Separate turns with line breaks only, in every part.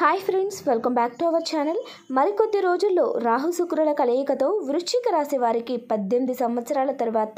hi friends welcome back to our channel మరికొద్ది రోజుల్లో రాహు శుక్రుల కలయికతో వృశ్చిక రాశి వారికి పద్దెనిమిది సంవత్సరాల తర్వాత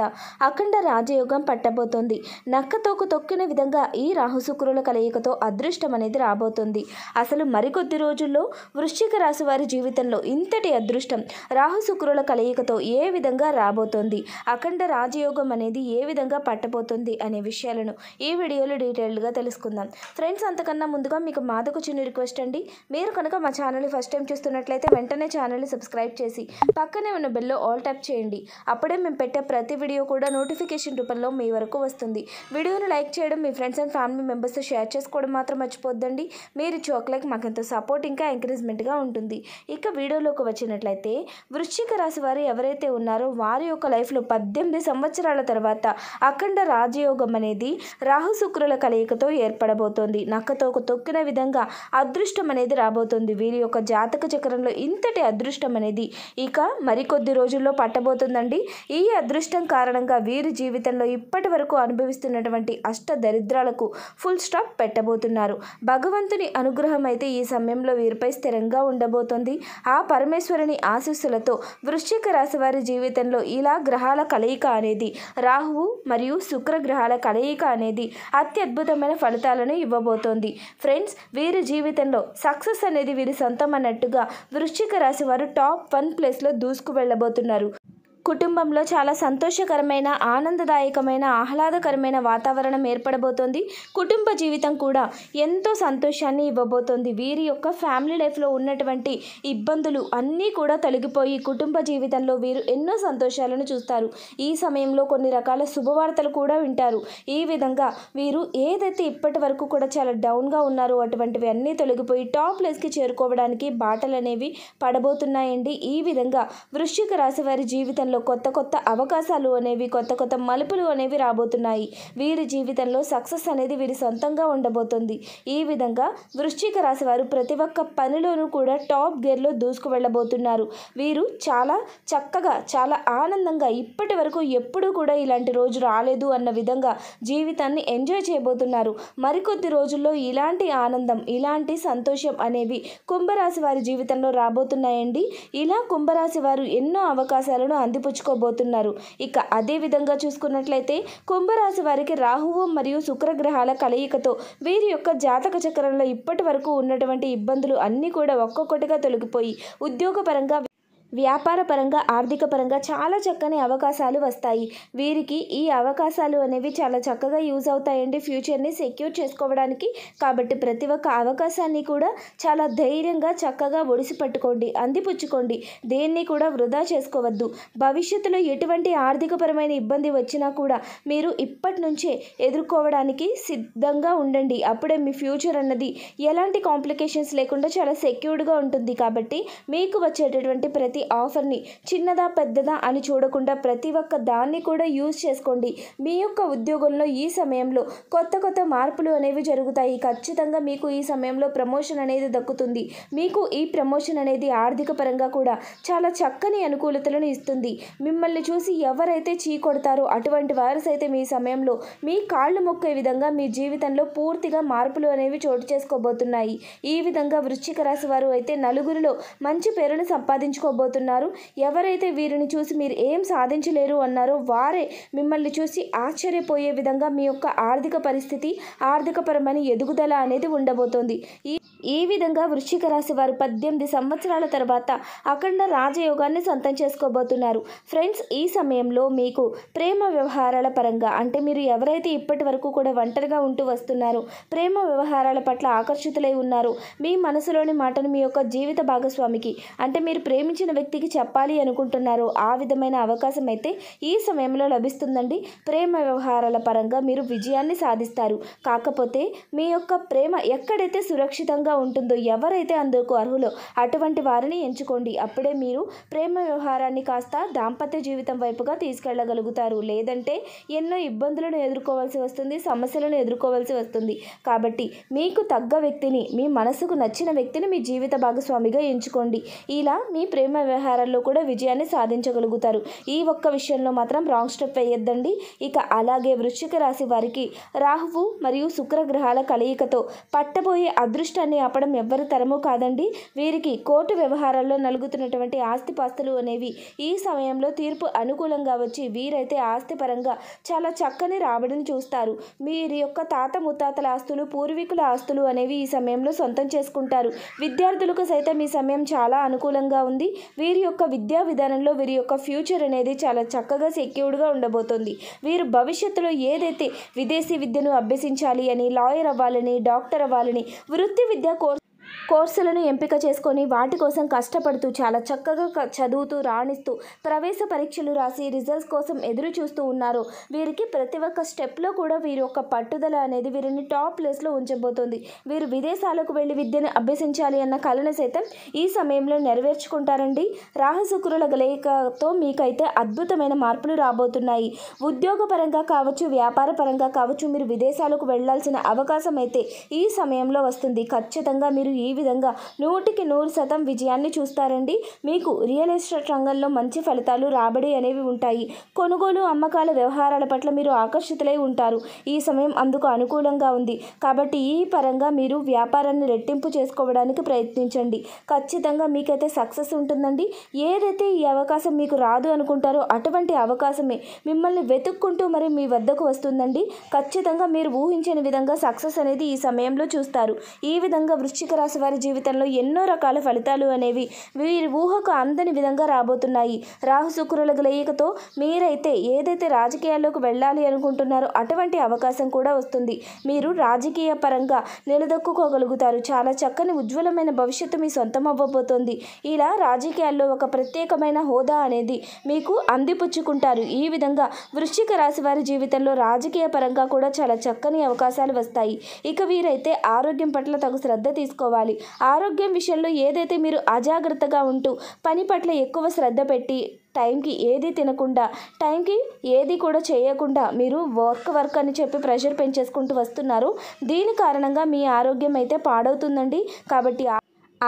అఖండ రాజయోగం పట్టబోతోంది నక్క తోకు తొక్కిన విధంగా ఈ రాహు శుక్రుల కలయికతో అదృష్టం అనేది రాబోతుంది అసలు మరికొద్ది రోజుల్లో వృశ్చిక రాశి వారి జీవితంలో ఇంతటి అదృష్టం రాహు శుక్రుల కలయికతో ఏ విధంగా రాబోతోంది అఖండ రాజయోగం అనేది ఏ విధంగా పట్టబోతుంది అనే విషయాలను ఈ వీడియోలో డీటెయిల్డ్గా తెలుసుకుందాం ఫ్రెండ్స్ అంతకన్నా ముందుగా మీకు మాదకు చిన్న రిక్వెస్ట్ చేయండి మీరు కనుక మా ఛానల్ ఫస్ట్ టైం చూస్తున్నట్లయితే వెంటనే ఛానల్ని సబ్స్క్రైబ్ చేసి పక్కనే ఉన్న బెల్లో ఆల్ ట్యాప్ చేయండి అప్పుడే మేము పెట్టే ప్రతి వీడియో కూడా నోటిఫికేషన్ రూపంలో మీ వరకు వస్తుంది వీడియోను లైక్ చేయడం మీ ఫ్రెండ్స్ అండ్ ఫ్యామిలీ మెంబర్స్తో షేర్ చేసుకోవడం మాత్రం మర్చిపోద్దండి మీరు చోక్లైక్ మాకెంతో సపోర్ట్ ఇంకా ఎంకరేజ్మెంట్గా ఉంటుంది ఇక వీడియోలోకి వచ్చినట్లయితే వృశ్చిక రాశి వారు ఎవరైతే ఉన్నారో వారి యొక్క లైఫ్లో పద్దెనిమిది సంవత్సరాల తర్వాత అఖండ రాజయోగం అనేది రాహు శుక్రుల కలయికతో ఏర్పడబోతోంది నక్కతో తొక్కిన విధంగా అదృష్ట అదృష్టం అనేది రాబోతుంది వీరి యొక్క జాతక చక్రంలో ఇంతటి అదృష్టం అనేది ఇక మరికొద్ది రోజుల్లో పట్టబోతుందండి ఈ అదృష్టం కారణంగా వీరి జీవితంలో ఇప్పటి వరకు అనుభవిస్తున్నటువంటి అష్ట దరిద్రాలకు ఫుల్ స్టాప్ పెట్టబోతున్నారు భగవంతుని అనుగ్రహం అయితే ఈ సమయంలో వీరిపై స్థిరంగా ఉండబోతోంది ఆ పరమేశ్వరుని ఆశీస్సులతో వృశ్చిక రాశి వారి జీవితంలో ఇలా గ్రహాల కలయిక అనేది రాహువు మరియు శుక్ర గ్రహాల కలయిక అనేది అత్యద్భుతమైన ఫలితాలను ఇవ్వబోతోంది ఫ్రెండ్స్ వీరి జీవితంలో సక్సెస్ అనేది వీరి సొంతం అన్నట్టుగా వృశ్చిక రాశి వారు టాప్ వన్ ప్లేస్లో దూసుకు వెళ్ళబోతున్నారు కుటుంబంలో చాలా సంతోషకరమైన ఆనందదాయకమైన ఆహ్లాదకరమైన వాతావరణం ఏర్పడబోతోంది కుటుంబ జీవితం కూడా ఎంతో సంతోషాన్ని ఇవ్వబోతోంది వీరి యొక్క ఫ్యామిలీ లైఫ్లో ఉన్నటువంటి ఇబ్బందులు అన్నీ కూడా తొలగిపోయి కుటుంబ జీవితంలో వీరు ఎన్నో సంతోషాలను చూస్తారు ఈ సమయంలో కొన్ని రకాల శుభవార్తలు కూడా వింటారు ఈ విధంగా వీరు ఏదైతే ఇప్పటి వరకు కూడా చాలా డౌన్గా ఉన్నారో అటువంటివి అన్నీ తొలగిపోయి టాప్ ప్లేస్కి చేరుకోవడానికి బాటలు అనేవి పడబోతున్నాయండి ఈ విధంగా వృశ్చిక రాశి వారి జీవితంలో కొత్త కొత్త అవకాశాలు అనేవి కొత్త కొత్త మలుపులు అనేవి రాబోతున్నాయి వీరి జీవితంలో సక్సెస్ అనేది వీరి సొంతంగా ఉండబోతుంది ఈ విధంగా వృశ్చిక రాశి వారు ప్రతి ఒక్క పనిలోనూ కూడా టాప్ గేర్లో దూసుకు వెళ్ళబోతున్నారు వీరు చాలా చక్కగా చాలా ఆనందంగా ఇప్పటి వరకు ఎప్పుడూ కూడా ఇలాంటి రోజు రాలేదు అన్న విధంగా జీవితాన్ని ఎంజాయ్ చేయబోతున్నారు మరికొద్ది రోజుల్లో ఇలాంటి ఆనందం ఇలాంటి సంతోషం అనేవి కుంభరాశి వారి జీవితంలో రాబోతున్నాయండి ఇలా కుంభరాశి వారు ఎన్నో అవకాశాలను అంది పుచ్చుకోబోతున్నారు ఇక అదే విధంగా చూసుకున్నట్లయితే కుంభరాశి వారికి రాహువు మరియు శుక్రగ్రహాల కలయికతో వీరి యొక్క జాతక చక్రంలో ఇప్పటి వరకు ఉన్నటువంటి ఇబ్బందులు అన్నీ కూడా ఒక్కొక్కటిగా తొలగిపోయి ఉద్యోగపరంగా వ్యాపార పరంగా ఆర్థిక పరంగా చాలా చక్కని అవకాశాలు వస్తాయి వీరికి ఈ అవకాశాలు అనేవి చాలా చక్కగా యూజ్ అవుతాయండి ఫ్యూచర్ని సెక్యూర్ చేసుకోవడానికి కాబట్టి ప్రతి ఒక్క అవకాశాన్ని కూడా చాలా ధైర్యంగా చక్కగా ఒడిసి పట్టుకోండి అందిపుచ్చుకోండి దేన్ని కూడా వృధా చేసుకోవద్దు భవిష్యత్తులో ఎటువంటి ఆర్థికపరమైన ఇబ్బంది వచ్చినా కూడా మీరు ఇప్పటి నుంచే ఎదుర్కోవడానికి సిద్ధంగా ఉండండి అప్పుడే మీ ఫ్యూచర్ అన్నది ఎలాంటి కాంప్లికేషన్స్ లేకుండా చాలా సెక్యూర్డ్గా ఉంటుంది కాబట్టి మీకు వచ్చేటటువంటి ప్రతి ప్రతి ఆఫర్ని చిన్నదా పెద్దదా అని చూడకుండా ప్రతి ఒక్క దాన్ని కూడా యూజ్ చేసుకోండి మీ యొక్క ఉద్యోగంలో ఈ సమయంలో కొత్త కొత్త మార్పులు అనేవి జరుగుతాయి ఖచ్చితంగా మీకు ఈ సమయంలో ప్రమోషన్ అనేది దక్కుతుంది మీకు ఈ ప్రమోషన్ అనేది ఆర్థిక పరంగా కూడా చాలా చక్కని అనుకూలతలను ఇస్తుంది మిమ్మల్ని చూసి ఎవరైతే చీకొడతారో అటువంటి అయితే మీ సమయంలో మీ కాళ్ళు మొక్కే విధంగా మీ జీవితంలో పూర్తిగా మార్పులు అనేవి చోటు చేసుకోబోతున్నాయి ఈ విధంగా వృశ్చిక రాశి వారు అయితే నలుగురిలో మంచి పేరును సంపాదించుకోబోతున్నారు మోసపోతున్నారు ఎవరైతే వీరిని చూసి మీరు ఏం సాధించలేరు అన్నారో వారే మిమ్మల్ని చూసి ఆశ్చర్యపోయే విధంగా మీ యొక్క ఆర్థిక పరిస్థితి ఆర్థికపరమైన ఎదుగుదల అనేది ఉండబోతోంది ఈ ఈ విధంగా వృశ్చిక రాశి వారు పద్దెనిమిది సంవత్సరాల తర్వాత అఖండ రాజయోగాన్ని సొంతం చేసుకోబోతున్నారు ఫ్రెండ్స్ ఈ సమయంలో మీకు ప్రేమ వ్యవహారాల పరంగా అంటే మీరు ఎవరైతే ఇప్పటి వరకు కూడా ఒంటరిగా ఉంటూ వస్తున్నారో ప్రేమ వ్యవహారాల పట్ల ఆకర్షితులై ఉన్నారు మీ మనసులోని మాటను మీ యొక్క జీవిత భాగస్వామికి అంటే మీరు ప్రేమించిన వ్యక్తికి చెప్పాలి అనుకుంటున్నారో ఆ విధమైన అవకాశం అయితే ఈ సమయంలో లభిస్తుందండి ప్రేమ వ్యవహారాల పరంగా మీరు విజయాన్ని సాధిస్తారు కాకపోతే మీ యొక్క ప్రేమ ఎక్కడైతే సురక్షితంగా అనుకూలంగా ఉంటుందో ఎవరైతే అందుకు అర్హులో అటువంటి వారిని ఎంచుకోండి అప్పుడే మీరు ప్రేమ వ్యవహారాన్ని కాస్త దాంపత్య జీవితం వైపుగా తీసుకెళ్లగలుగుతారు లేదంటే ఎన్నో ఇబ్బందులను ఎదుర్కోవాల్సి వస్తుంది సమస్యలను ఎదుర్కోవాల్సి వస్తుంది కాబట్టి మీకు తగ్గ వ్యక్తిని మీ మనసుకు నచ్చిన వ్యక్తిని మీ జీవిత భాగస్వామిగా ఎంచుకోండి ఇలా మీ ప్రేమ వ్యవహారాల్లో కూడా విజయాన్ని సాధించగలుగుతారు ఈ ఒక్క విషయంలో మాత్రం రాంగ్ స్టెప్ వేయొద్దండి ఇక అలాగే వృశ్చిక రాశి వారికి రాహువు మరియు శుక్రగ్రహాల కలయికతో పట్టబోయే అదృష్టాన్ని ఆపడం ఎవ్వరి తరము కాదండి వీరికి కోర్టు వ్యవహారాల్లో నలుగుతున్నటువంటి ఆస్తిపాస్తులు అనేవి ఈ సమయంలో తీర్పు అనుకూలంగా వచ్చి వీరైతే ఆస్తిపరంగా చాలా చక్కని రాబడిని చూస్తారు వీరి యొక్క తాత ముత్తాతల ఆస్తులు పూర్వీకుల ఆస్తులు అనేవి ఈ సమయంలో సొంతం చేసుకుంటారు విద్యార్థులకు సైతం ఈ సమయం చాలా అనుకూలంగా ఉంది వీరి యొక్క విద్యా విధానంలో వీరి యొక్క ఫ్యూచర్ అనేది చాలా చక్కగా సెక్యూర్డ్గా ఉండబోతుంది వీరు భవిష్యత్తులో ఏదైతే విదేశీ విద్యను అభ్యసించాలి అని లాయర్ అవ్వాలని డాక్టర్ అవ్వాలని వృత్తి విద్య India కోర్సులను ఎంపిక చేసుకొని వాటి కోసం కష్టపడుతూ చాలా చక్కగా చదువుతూ రాణిస్తూ ప్రవేశ పరీక్షలు రాసి రిజల్ట్స్ కోసం ఎదురు చూస్తూ ఉన్నారు వీరికి ప్రతి ఒక్క స్టెప్లో కూడా వీరి యొక్క పట్టుదల అనేది వీరిని టాప్ ప్లేస్లో ఉంచబోతోంది వీరు విదేశాలకు వెళ్ళి విద్యను అభ్యసించాలి అన్న కళను సైతం ఈ సమయంలో నెరవేర్చుకుంటారండి రాహశుకురుల గలయికతో మీకైతే అద్భుతమైన మార్పులు రాబోతున్నాయి ఉద్యోగపరంగా కావచ్చు వ్యాపార పరంగా కావచ్చు మీరు విదేశాలకు వెళ్లాల్సిన అవకాశం అయితే ఈ సమయంలో వస్తుంది ఖచ్చితంగా మీరు ఈ విధంగా నూటికి నూరు శాతం విజయాన్ని చూస్తారండి మీకు రియల్ ఎస్టేట్ రంగంలో మంచి ఫలితాలు రాబడి అనేవి ఉంటాయి కొనుగోలు అమ్మకాల వ్యవహారాల పట్ల మీరు ఆకర్షితులై ఉంటారు ఈ సమయం అందుకు అనుకూలంగా ఉంది కాబట్టి ఈ పరంగా మీరు వ్యాపారాన్ని రెట్టింపు చేసుకోవడానికి ప్రయత్నించండి ఖచ్చితంగా మీకైతే సక్సెస్ ఉంటుందండి ఏదైతే ఈ అవకాశం మీకు రాదు అనుకుంటారో అటువంటి అవకాశమే మిమ్మల్ని వెతుక్కుంటూ మరి మీ వద్దకు వస్తుందండి ఖచ్చితంగా మీరు ఊహించని విధంగా సక్సెస్ అనేది ఈ సమయంలో చూస్తారు ఈ విధంగా వృశ్చిక రాశి వారి జీవితంలో ఎన్నో రకాల ఫలితాలు అనేవి వీరి ఊహకు అందని విధంగా రాబోతున్నాయి రాహు శుక్రుల గలయికతో మీరైతే ఏదైతే రాజకీయాల్లోకి వెళ్ళాలి అనుకుంటున్నారో అటువంటి అవకాశం కూడా వస్తుంది మీరు రాజకీయ పరంగా నిలదొక్కుకోగలుగుతారు చాలా చక్కని ఉజ్వలమైన భవిష్యత్తు మీ సొంతం అవ్వబోతోంది ఇలా రాజకీయాల్లో ఒక ప్రత్యేకమైన హోదా అనేది మీకు అందిపుచ్చుకుంటారు ఈ విధంగా వృశ్చిక రాశి వారి జీవితంలో రాజకీయ పరంగా కూడా చాలా చక్కని అవకాశాలు వస్తాయి ఇక వీరైతే ఆరోగ్యం పట్ల తగు శ్రద్ధ తీసుకోవాలి ఆరోగ్యం విషయంలో ఏదైతే మీరు అజాగ్రత్తగా ఉంటూ పని పట్ల ఎక్కువ శ్రద్ధ పెట్టి టైంకి ఏది తినకుండా టైంకి ఏది కూడా చేయకుండా మీరు వర్క్ వర్క్ అని చెప్పి ప్రెషర్ పెంచేసుకుంటూ వస్తున్నారు దీని కారణంగా మీ ఆరోగ్యం అయితే పాడవుతుందండి కాబట్టి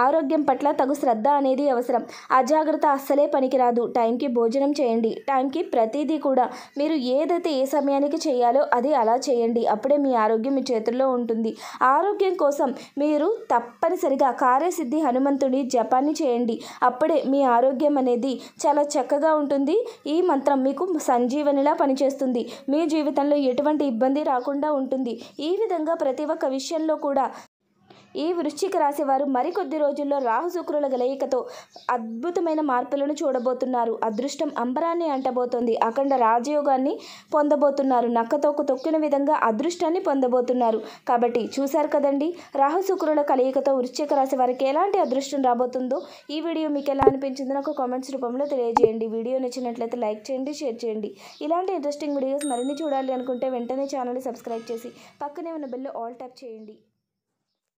ఆరోగ్యం పట్ల తగు శ్రద్ధ అనేది అవసరం అజాగ్రత్త అస్సలే పనికిరాదు టైంకి భోజనం చేయండి టైంకి ప్రతిదీ కూడా మీరు ఏదైతే ఏ సమయానికి చేయాలో అది అలా చేయండి అప్పుడే మీ ఆరోగ్యం మీ చేతుల్లో ఉంటుంది ఆరోగ్యం కోసం మీరు తప్పనిసరిగా కార్యసిద్ధి హనుమంతుడి జపాన్ని చేయండి అప్పుడే మీ ఆరోగ్యం అనేది చాలా చక్కగా ఉంటుంది ఈ మంత్రం మీకు సంజీవనిలా పనిచేస్తుంది మీ జీవితంలో ఎటువంటి ఇబ్బంది రాకుండా ఉంటుంది ఈ విధంగా ప్రతి ఒక్క విషయంలో కూడా ఈ వృశ్చిక రాశి వారు మరికొద్ది రోజుల్లో రాహు శుక్రుల గలయికతో అద్భుతమైన మార్పులను చూడబోతున్నారు అదృష్టం అంబరాన్ని అంటబోతోంది అఖండ రాజయోగాన్ని పొందబోతున్నారు నక్కతోకు తొక్కిన విధంగా అదృష్టాన్ని పొందబోతున్నారు కాబట్టి చూశారు కదండి రాహు శుక్రుల కలయికతో వృశ్చిక రాశి వారికి ఎలాంటి అదృష్టం రాబోతుందో ఈ వీడియో మీకు ఎలా అనిపించిందో నాకు కామెంట్స్ రూపంలో తెలియజేయండి వీడియో నచ్చినట్లయితే లైక్ చేయండి షేర్ చేయండి ఇలాంటి ఇంట్రెస్టింగ్ వీడియోస్ మరిన్ని చూడాలి అనుకుంటే వెంటనే ఛానల్ సబ్స్క్రైబ్ చేసి పక్కనే ఉన్న బెల్ ఆల్ ట్యాప్ చేయండి